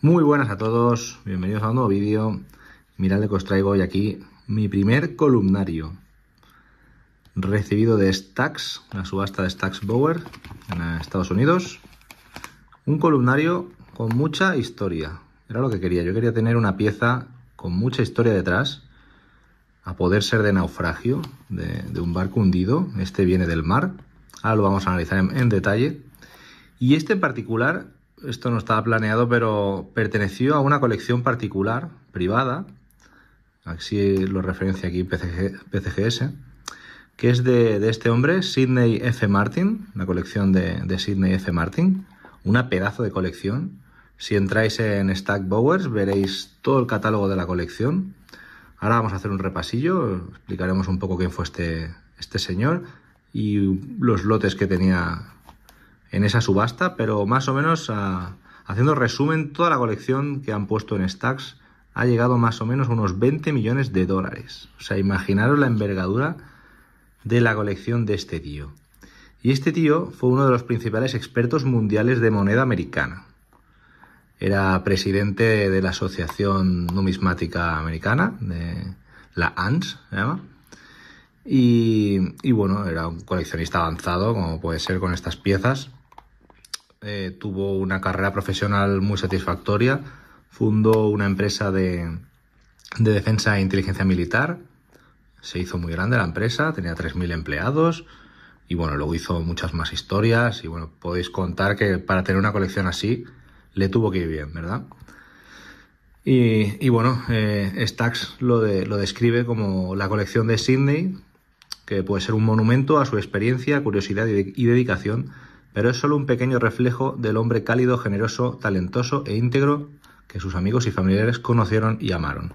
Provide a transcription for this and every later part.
Muy buenas a todos, bienvenidos a un nuevo vídeo. Mirad lo que os traigo hoy aquí, mi primer columnario. Recibido de Stacks, la subasta de Stacks Bower en Estados Unidos. Un columnario con mucha historia. Era lo que quería, yo quería tener una pieza con mucha historia detrás, a poder ser de naufragio, de, un barco hundido. Este viene del mar, ahora lo vamos a analizar en, en detalle. Y este en particular esto no estaba planeado, pero perteneció a una colección particular, privada, así lo referencia aquí PCGS, que es de, este hombre, Sidney F. Martin, la colección de, de, Sidney F. Martin, una pedazo de colección. Si entráis en Stack Bowers veréis todo el catálogo de la colección. Ahora vamos a hacer un repasillo, explicaremos un poco quién fue este, este señor y los lotes que tenía en esa subasta, pero más o menos ah, haciendo resumen, toda la colección que han puesto en stacks ha llegado más o menos a unos 20 millones de dólares. O sea, imaginaros la envergadura de la colección de este tío. Y este tío fue uno de los principales expertos mundiales de moneda americana. Era presidente de la Asociación Numismática Americana, de la ANS, llama. Y, y bueno, era un coleccionista avanzado, como puede ser con estas piezas. Eh, tuvo una carrera profesional muy satisfactoria, fundó una empresa de, defensa e inteligencia militar, se hizo muy grande la empresa, tenía 3.000 empleados y bueno, luego hizo muchas más historias y bueno, podéis contar que para tener una colección así le tuvo que ir bien, ¿verdad? Y, bueno, Stacks eh, Stax lo, de, lo describe como la colección de Sydney, que puede ser un monumento a su experiencia, curiosidad y dedicación pero es solo un pequeño reflejo del hombre cálido, generoso, talentoso e íntegro que sus amigos y familiares conocieron y amaron.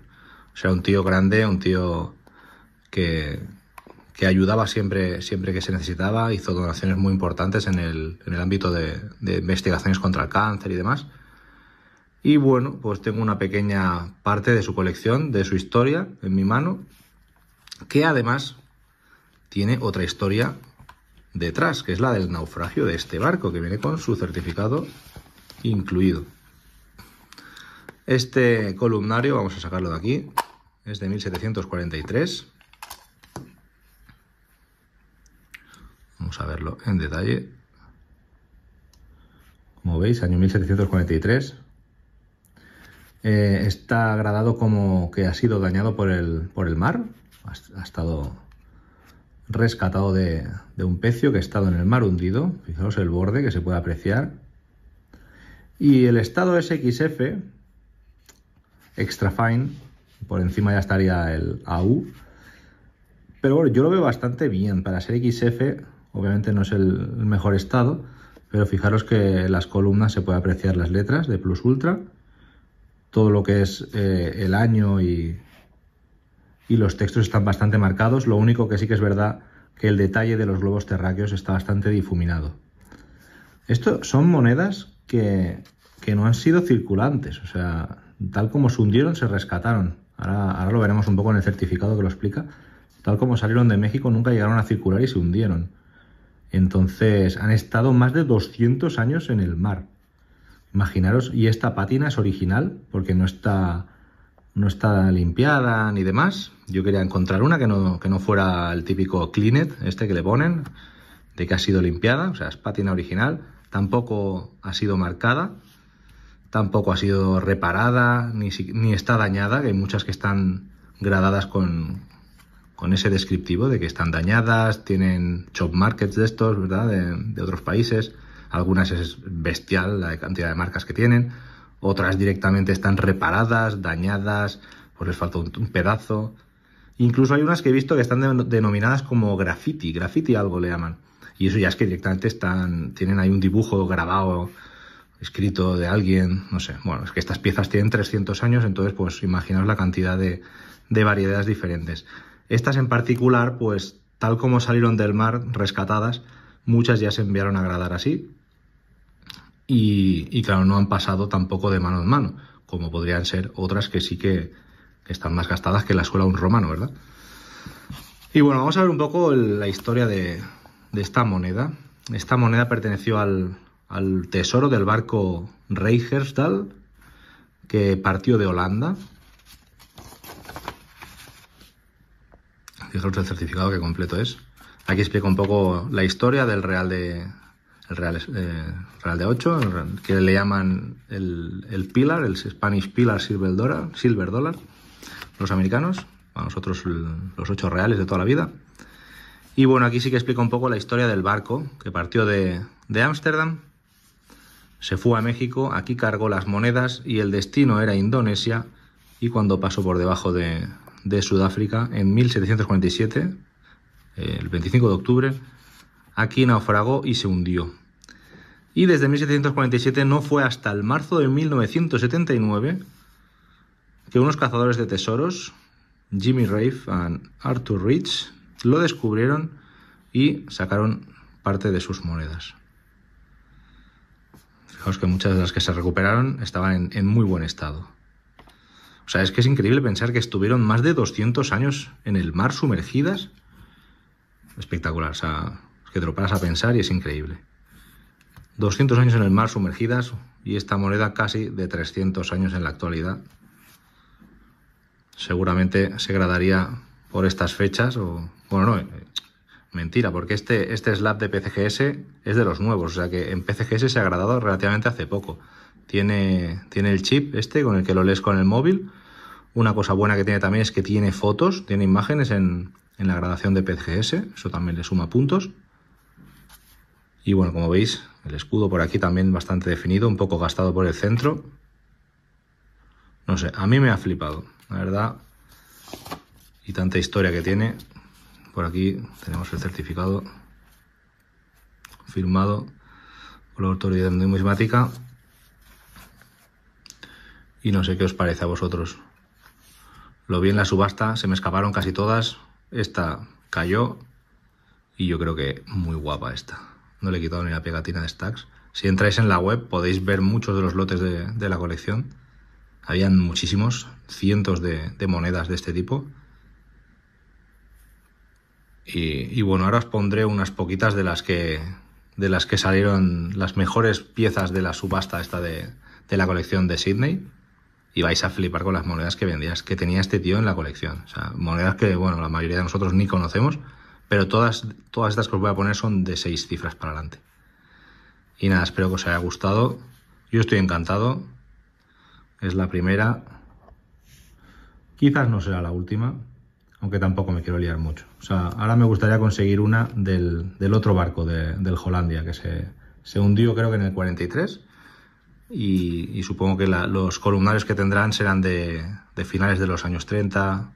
O sea, un tío grande, un tío que, ayudaba siempre, siempre que se necesitaba, hizo donaciones muy importantes en el, ámbito de, de investigaciones contra el cáncer y demás. Y bueno, pues tengo una pequeña parte de su colección, de su historia, en mi mano, que además tiene otra historia detrás, que es la del naufragio de este barco, que viene con su certificado incluido. Este columnario, vamos a sacarlo de aquí, es de 1743. Vamos a verlo en detalle. Como veis, año 1743. Eh, está agradado como que ha sido dañado por el, por el mar. ha estado rescatado de, un pecio que ha estado en el mar hundido. fijaros el borde que se puede apreciar. Y el estado XF, extra fine, por encima ya estaría el AU. Pero bueno, yo lo veo bastante bien. Para ser XF, obviamente no es el mejor estado, pero fijaros que las columnas se puede apreciar las letras de Plus Ultra, todo lo que es eh, el año y y los textos están bastante marcados, lo único que sí que es verdad que el detalle de los globos terráqueos está bastante difuminado. Esto son monedas que, no han sido circulantes, o sea, tal como se hundieron, se rescataron. Ahora, ahora lo veremos un poco en el certificado que lo explica. Tal como salieron de México, nunca llegaron a circular y se hundieron. Entonces, han estado más de 200 años en el mar. Imaginaros, y esta pátina es original, porque no está no está limpiada ni demás. Yo quería encontrar una que no, que no fuera el típico Cleanet, este que le ponen, de que ha sido limpiada, o sea, es pátina original. Tampoco ha sido marcada, tampoco ha sido reparada, ni, está dañada, que hay muchas que están gradadas con, ese descriptivo de que están dañadas, tienen shop markets de estos, ¿verdad? De, de otros países. Algunas es bestial la cantidad de marcas que tienen otras directamente están reparadas, dañadas, pues les falta un, pedazo. Incluso hay unas que he visto que están denominadas como graffiti, graffiti algo le llaman. Y eso ya es que directamente están, tienen ahí un dibujo grabado, escrito de alguien, no sé. Bueno, es que estas piezas tienen 300 años, entonces pues imaginaos la cantidad de, de variedades diferentes. Estas en particular, pues tal como salieron del mar rescatadas, muchas ya se enviaron a agradar así, y, claro, no han pasado tampoco de mano en mano, como podrían ser otras que sí que, están más gastadas que la escuela un romano, ¿verdad? Y bueno, vamos a ver un poco la historia de, esta moneda. Esta moneda perteneció al, tesoro del barco Reigersdal, que partió de Holanda. Fijaros el certificado que completo es. Aquí explica un poco la historia del Real de, el Real, eh, de 8, que le llaman el, Pilar, el Spanish Pilar Silver Dollar, Silver Dollar los americanos, a nosotros los 8 reales de toda la vida. Y bueno, aquí sí que explica un poco la historia del barco que partió de Ámsterdam, se fue a México, aquí cargó las monedas y el destino era Indonesia y cuando pasó por debajo de, de Sudáfrica en 1747, el 25 de octubre, Aquí naufragó y se hundió. Y desde 1747 no fue hasta el marzo de 1979 que unos cazadores de tesoros, Jimmy Rafe and Arthur Rich, lo descubrieron y sacaron parte de sus monedas. Fijaos que muchas de las que se recuperaron estaban en, muy buen estado. O sea, es que es increíble pensar que estuvieron más de 200 años en el mar sumergidas. Espectacular, o sea, que te lo paras a pensar y es increíble. 200 años en el mar sumergidas y esta moneda casi de 300 años en la actualidad. Seguramente se gradaría por estas fechas o... Bueno, no, eh, mentira, porque este, este slab de PCGS es de los nuevos, o sea que en PCGS se ha gradado relativamente hace poco. Tiene, tiene el chip este con el que lo lees con el móvil. Una cosa buena que tiene también es que tiene fotos, tiene imágenes en, en la gradación de PCGS, eso también le suma puntos. Y bueno, como veis, el escudo por aquí también bastante definido, un poco gastado por el centro. No sé, a mí me ha flipado, la verdad. Y tanta historia que tiene. Por aquí tenemos el certificado firmado por la autoridad numismática. Y no sé qué os parece a vosotros. Lo vi en la subasta, se me escaparon casi todas. Esta cayó y yo creo que muy guapa esta no le he quitado ni la pegatina de stacks. Si entráis en la web podéis ver muchos de los lotes de, la colección. Habían muchísimos, cientos de, monedas de este tipo. Y, bueno, ahora os pondré unas poquitas de las que de las que salieron las mejores piezas de la subasta esta de, de la colección de Sydney. Y vais a flipar con las monedas que vendías, que tenía este tío en la colección. O sea, monedas que, bueno, la mayoría de nosotros ni conocemos. Pero todas, todas estas que os voy a poner son de seis cifras para adelante. Y nada, espero que os haya gustado. Yo estoy encantado. Es la primera. Quizás no será la última, aunque tampoco me quiero liar mucho. O sea, ahora me gustaría conseguir una del, otro barco, del Holandia, que se, se, hundió creo que en el 43. Y, y supongo que los columnarios que tendrán serán de, de finales de los años 30,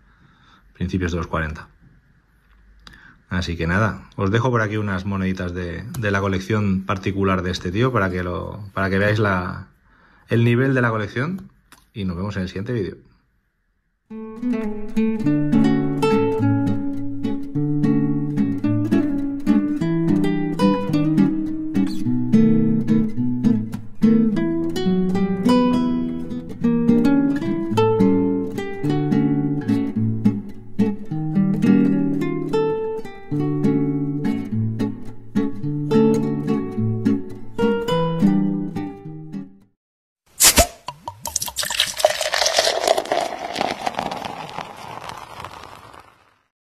principios de los 40. Así que nada, os dejo por aquí unas moneditas de, la colección particular de este tío para que, lo, para que veáis el nivel de la colección y nos vemos en el siguiente vídeo.